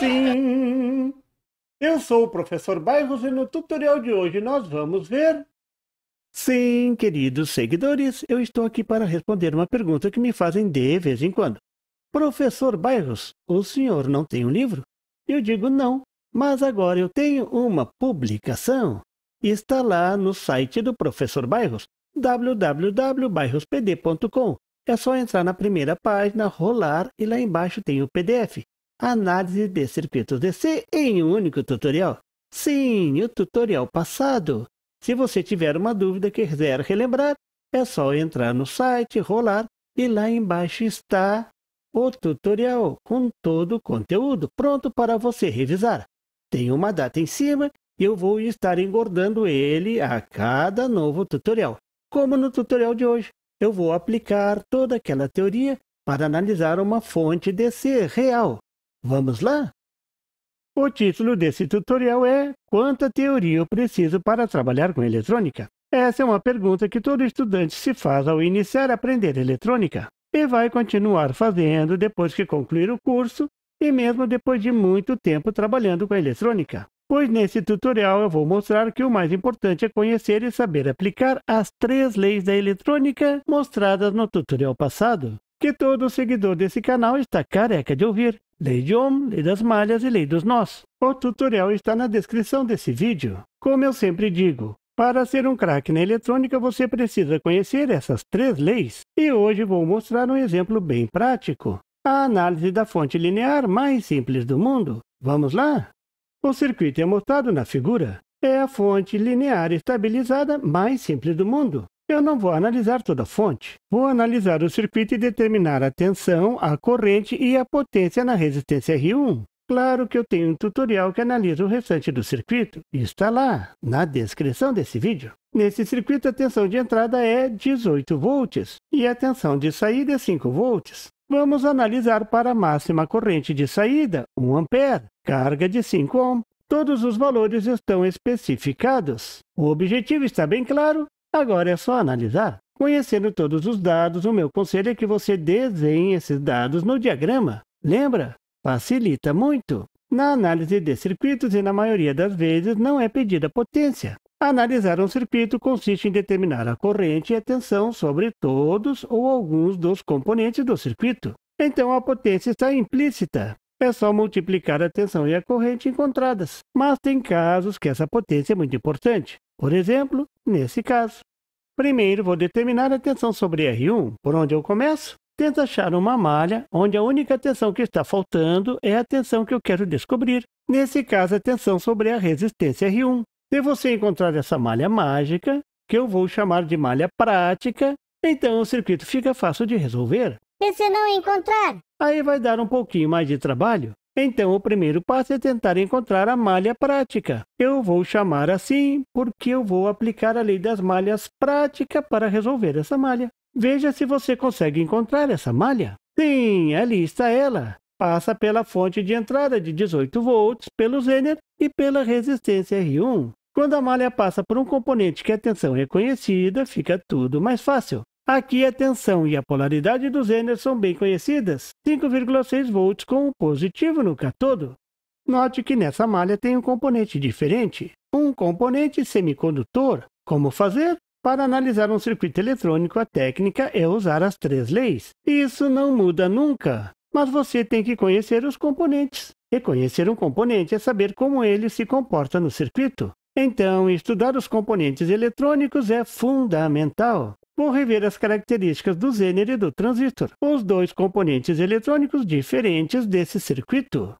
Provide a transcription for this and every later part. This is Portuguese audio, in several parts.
Sim, Eu sou o professor Bairros e no tutorial de hoje nós vamos ver. Sim, queridos seguidores, eu estou aqui para responder uma pergunta que me fazem de vez em quando. Professor Bairros, o senhor não tem um livro? Eu digo não, mas agora eu tenho uma publicação. Está lá no site do professor Bairros, www.bairrospd.com. É só entrar na primeira página, rolar e lá embaixo tem o PDF. Análise de circuitos DC em um único tutorial? Sim, o tutorial passado. Se você tiver uma dúvida e quiser relembrar, é só entrar no site, rolar e lá embaixo está o tutorial com todo o conteúdo pronto para você revisar. Tem uma data em cima e eu vou estar engordando ele a cada novo tutorial. Como no tutorial de hoje, eu vou aplicar toda aquela teoria para analisar uma fonte DC real. Vamos lá? O título desse tutorial é Quanta teoria eu preciso para trabalhar com eletrônica? Essa é uma pergunta que todo estudante se faz ao iniciar a aprender eletrônica e vai continuar fazendo depois que concluir o curso e mesmo depois de muito tempo trabalhando com eletrônica. Pois nesse tutorial eu vou mostrar que o mais importante é conhecer e saber aplicar as três leis da eletrônica mostradas no tutorial passado, que todo seguidor desse canal está careca de ouvir lei de Ohm, lei das malhas e lei dos nós. O tutorial está na descrição desse vídeo. Como eu sempre digo, para ser um craque na eletrônica, você precisa conhecer essas três leis. E hoje vou mostrar um exemplo bem prático. A análise da fonte linear mais simples do mundo. Vamos lá? O circuito é mostrado na figura. É a fonte linear estabilizada mais simples do mundo. Eu não vou analisar toda a fonte. Vou analisar o circuito e determinar a tensão, a corrente e a potência na resistência R1. Claro que eu tenho um tutorial que analisa o restante do circuito. Está lá, na descrição desse vídeo. Nesse circuito, a tensão de entrada é 18 volts e a tensão de saída é 5 volts. Vamos analisar para a máxima corrente de saída, 1 ampere, carga de 5 ohm. Todos os valores estão especificados. O objetivo está bem claro? Agora é só analisar. Conhecendo todos os dados, o meu conselho é que você desenhe esses dados no diagrama. Lembra? Facilita muito. Na análise de circuitos e na maioria das vezes não é pedida potência. Analisar um circuito consiste em determinar a corrente e a tensão sobre todos ou alguns dos componentes do circuito. Então a potência está implícita. É só multiplicar a tensão e a corrente encontradas, mas tem casos que essa potência é muito importante. Por exemplo, nesse caso. Primeiro, vou determinar a tensão sobre R1, por onde eu começo. Tento achar uma malha onde a única tensão que está faltando é a tensão que eu quero descobrir. Nesse caso, a tensão sobre a resistência R1. Se você encontrar essa malha mágica, que eu vou chamar de malha prática, então o circuito fica fácil de resolver. E se não encontrar? Aí vai dar um pouquinho mais de trabalho. Então, o primeiro passo é tentar encontrar a malha prática. Eu vou chamar assim porque eu vou aplicar a lei das malhas prática para resolver essa malha. Veja se você consegue encontrar essa malha. Sim, ali está ela. Passa pela fonte de entrada de 18 volts, pelo zener e pela resistência R1. Quando a malha passa por um componente que a tensão é conhecida, fica tudo mais fácil. Aqui a tensão e a polaridade dos zener são bem conhecidas, 5,6 volts com o positivo no catodo. Note que nessa malha tem um componente diferente, um componente semicondutor. Como fazer? Para analisar um circuito eletrônico, a técnica é usar as três leis. Isso não muda nunca, mas você tem que conhecer os componentes. Reconhecer um componente é saber como ele se comporta no circuito. Então, estudar os componentes eletrônicos é fundamental. Vou rever as características do zener e do transistor, os dois componentes eletrônicos diferentes desse circuito.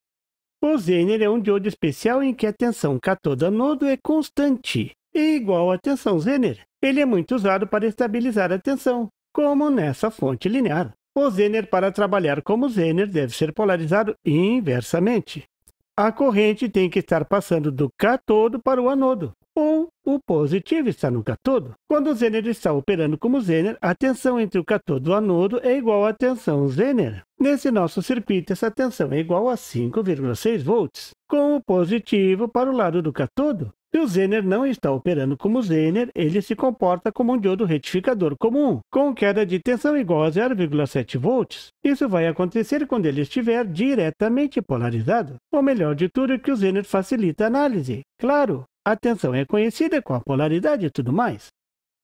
O zener é um diodo especial em que a tensão catoda-nodo é constante e igual à tensão zener. Ele é muito usado para estabilizar a tensão, como nessa fonte linear. O zener para trabalhar como zener deve ser polarizado inversamente. A corrente tem que estar passando do catodo para o anodo, ou o positivo está no catodo. Quando o zener está operando como zener, a tensão entre o catodo e o anodo é igual à tensão zener. Nesse nosso circuito, essa tensão é igual a 5,6 volts, com o positivo para o lado do catodo. Se o zener não está operando como zener, ele se comporta como um diodo retificador comum, com queda de tensão igual a 0,7 volts. Isso vai acontecer quando ele estiver diretamente polarizado. O melhor de tudo é que o zener facilita a análise. Claro, a tensão é conhecida com a polaridade e tudo mais.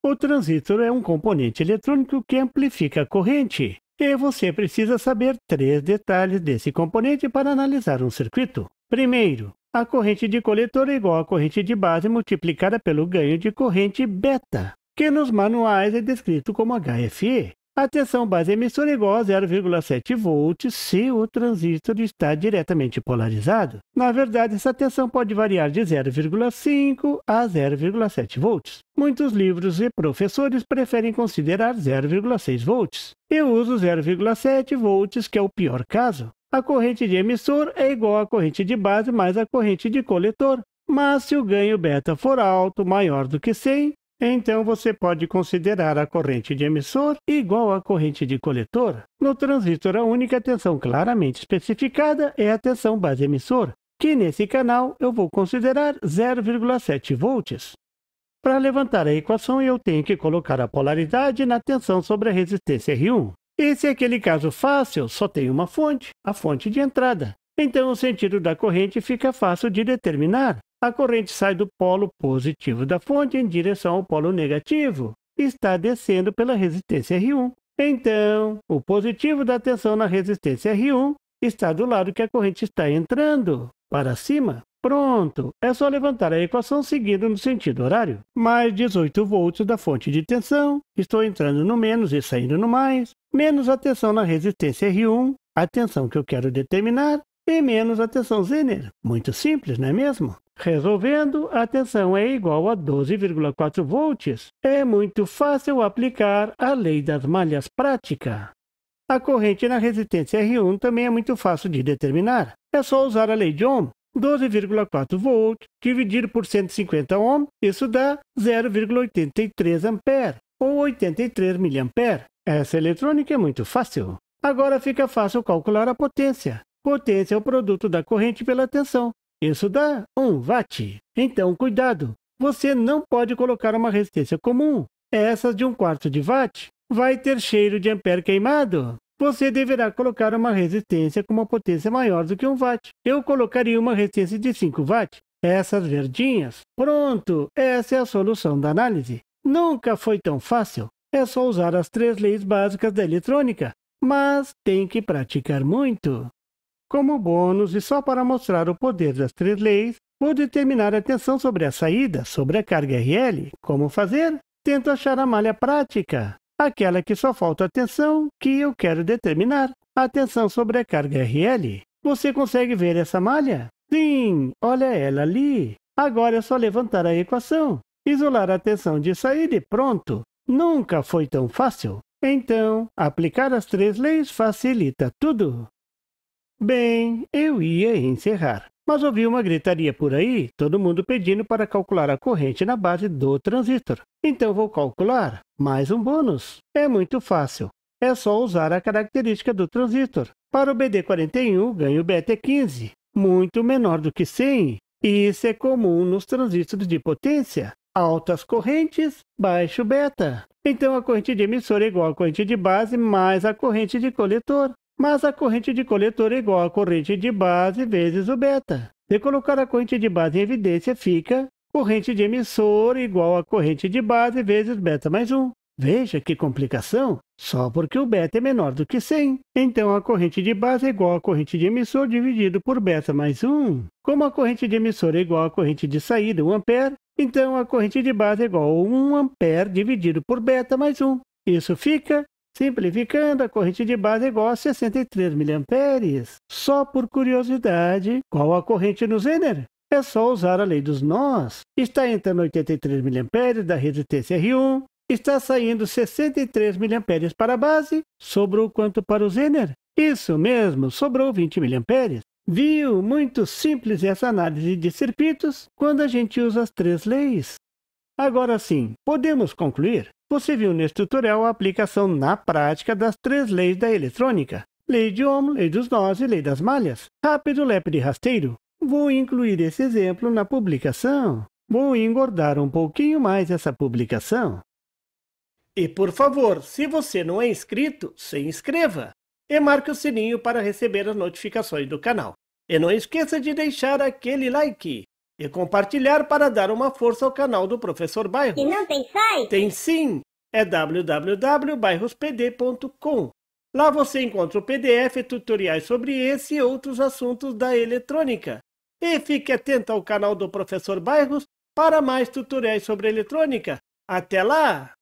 O transistor é um componente eletrônico que amplifica a corrente, e você precisa saber três detalhes desse componente para analisar um circuito. Primeiro, a corrente de coletor é igual à corrente de base multiplicada pelo ganho de corrente beta, que nos manuais é descrito como HFE. Atenção base emissora igual a 0,7 volts se o transistor está diretamente polarizado. Na verdade, essa tensão pode variar de 0,5 a 0,7 volts. Muitos livros e professores preferem considerar 0,6 volts. Eu uso 0,7 volts, que é o pior caso. A corrente de emissor é igual à corrente de base mais a corrente de coletor. Mas se o ganho beta for alto, maior do que 100, então você pode considerar a corrente de emissor igual à corrente de coletor. No transistor, a única tensão claramente especificada é a tensão base emissor, que nesse canal eu vou considerar 0,7 volts. Para levantar a equação, eu tenho que colocar a polaridade na tensão sobre a resistência R1. Esse é aquele caso fácil, só tem uma fonte, a fonte de entrada. Então, o sentido da corrente fica fácil de determinar a corrente sai do polo positivo da fonte em direção ao polo negativo e está descendo pela resistência R1. Então, o positivo da tensão na resistência R1 está do lado que a corrente está entrando, para cima. Pronto, é só levantar a equação seguindo no sentido horário. Mais 18 volts da fonte de tensão, estou entrando no menos e saindo no mais, menos a tensão na resistência R1, a tensão que eu quero determinar, e menos a tensão zener. Muito simples, não é mesmo? Resolvendo, a tensão é igual a 12,4 volts. É muito fácil aplicar a lei das malhas prática. A corrente na resistência R1 também é muito fácil de determinar. É só usar a lei de Ohm. 12,4 volts dividido por 150 ohm, isso dá 0,83 A ou 83 mA. Essa eletrônica é muito fácil. Agora fica fácil calcular a potência. Potência é o produto da corrente pela tensão. Isso dá 1 watt. Então, cuidado! Você não pode colocar uma resistência comum. Essa de 1 quarto de watt vai ter cheiro de ampere queimado. Você deverá colocar uma resistência com uma potência maior do que 1 watt. Eu colocaria uma resistência de 5 watt. Essas verdinhas. Pronto! Essa é a solução da análise. Nunca foi tão fácil. É só usar as três leis básicas da eletrônica. Mas tem que praticar muito como bônus e só para mostrar o poder das três leis, vou determinar a tensão sobre a saída, sobre a carga RL. Como fazer? Tento achar a malha prática, aquela que só falta a tensão que eu quero determinar, a tensão sobre a carga RL. Você consegue ver essa malha? Sim, olha ela ali. Agora é só levantar a equação, isolar a tensão de saída e pronto. Nunca foi tão fácil. Então, aplicar as três leis facilita tudo. Bem, eu ia encerrar, mas ouvi uma gritaria por aí, todo mundo pedindo para calcular a corrente na base do transistor. Então vou calcular. Mais um bônus. É muito fácil. É só usar a característica do transistor. Para o BD41, ganho BT15, muito menor do que 100. E isso é comum nos transistores de potência. Altas correntes, baixo beta. Então a corrente de emissor é igual à corrente de base mais a corrente de coletor. Mas a corrente de coletor é igual à corrente de base vezes o beta. Se colocar a corrente de base em evidência, fica corrente de emissor igual à corrente de base vezes beta mais 1. Veja que complicação! Só porque o beta é menor do que 100. Então, a corrente de base é igual à corrente de emissor dividido por beta mais 1. Como a corrente de emissor é igual à corrente de saída, 1 ampere, então a corrente de base é igual a 1 ampere dividido por beta mais 1. Isso fica Simplificando, a corrente de base é igual a 63 mA. Só por curiosidade, qual a corrente no zener? É só usar a lei dos nós. Está entrando 83 mA da rede TCR1, está saindo 63 mA para a base, sobrou quanto para o zener? Isso mesmo, sobrou 20 mA. Viu? Muito simples essa análise de circuitos quando a gente usa as três leis. Agora sim, podemos concluir você viu neste tutorial a aplicação na prática das três leis da eletrônica. Lei de Ohm, lei dos nós e lei das malhas. Rápido, lepre e rasteiro. Vou incluir esse exemplo na publicação. Vou engordar um pouquinho mais essa publicação. E, por favor, se você não é inscrito, se inscreva e marque o sininho para receber as notificações do canal. E não esqueça de deixar aquele like e compartilhar para dar uma força ao canal do Professor Bairros. E não tem site? Tem sim! É www.bairrospd.com. Lá você encontra o PDF, tutoriais sobre esse e outros assuntos da eletrônica. E fique atento ao canal do Professor Bairros para mais tutoriais sobre eletrônica. Até lá!